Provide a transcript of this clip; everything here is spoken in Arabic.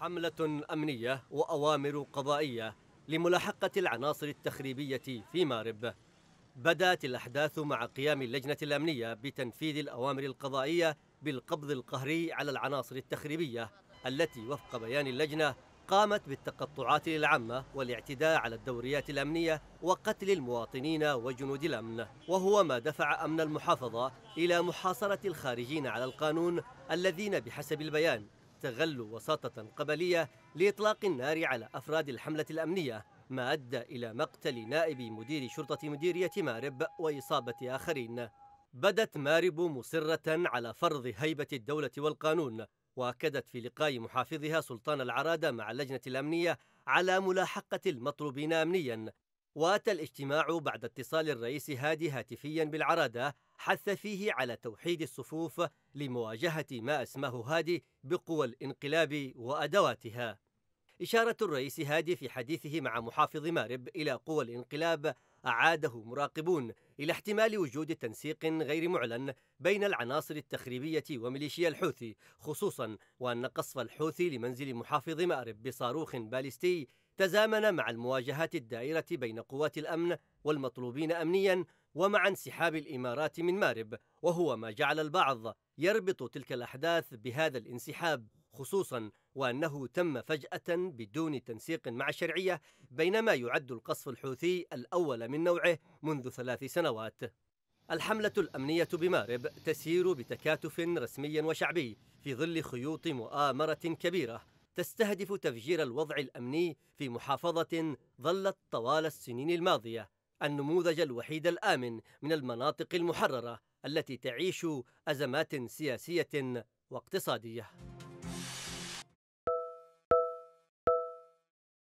حملة أمنية وأوامر قضائية لملاحقة العناصر التخريبية في مارب بدأت الأحداث مع قيام اللجنة الأمنية بتنفيذ الأوامر القضائية بالقبض القهري على العناصر التخريبية التي وفق بيان اللجنة قامت بالتقطعات للعامة والاعتداء على الدوريات الأمنية وقتل المواطنين وجنود الأمن وهو ما دفع أمن المحافظة إلى محاصرة الخارجين على القانون الذين بحسب البيان استغلوا وساطة قبلية لإطلاق النار على أفراد الحملة الأمنية ما أدى إلى مقتل نائب مدير شرطة مديرية مارب وإصابة آخرين بدت مارب مصرة على فرض هيبة الدولة والقانون وأكدت في لقاء محافظها سلطان العرادة مع اللجنة الأمنية على ملاحقة المطلوبين أمنيا واتى الاجتماع بعد اتصال الرئيس هادي هاتفيا بالعراده حث فيه على توحيد الصفوف لمواجهه ما اسماه هادي بقوى الانقلاب وادواتها. اشاره الرئيس هادي في حديثه مع محافظ مارب الى قوى الانقلاب أعاده مراقبون إلى احتمال وجود تنسيق غير معلن بين العناصر التخريبية وميليشيا الحوثي خصوصا وأن قصف الحوثي لمنزل محافظ مأرب بصاروخ باليستي تزامن مع المواجهات الدائرة بين قوات الأمن والمطلوبين أمنيا ومع انسحاب الإمارات من مارب وهو ما جعل البعض يربط تلك الأحداث بهذا الانسحاب خصوصا وأنه تم فجأة بدون تنسيق مع الشرعية بينما يعد القصف الحوثي الأول من نوعه منذ ثلاث سنوات الحملة الأمنية بمارب تسير بتكاتف رسمي وشعبي في ظل خيوط مؤامرة كبيرة تستهدف تفجير الوضع الأمني في محافظة ظلت طوال السنين الماضية النموذج الوحيد الآمن من المناطق المحررة التي تعيش أزمات سياسية واقتصادية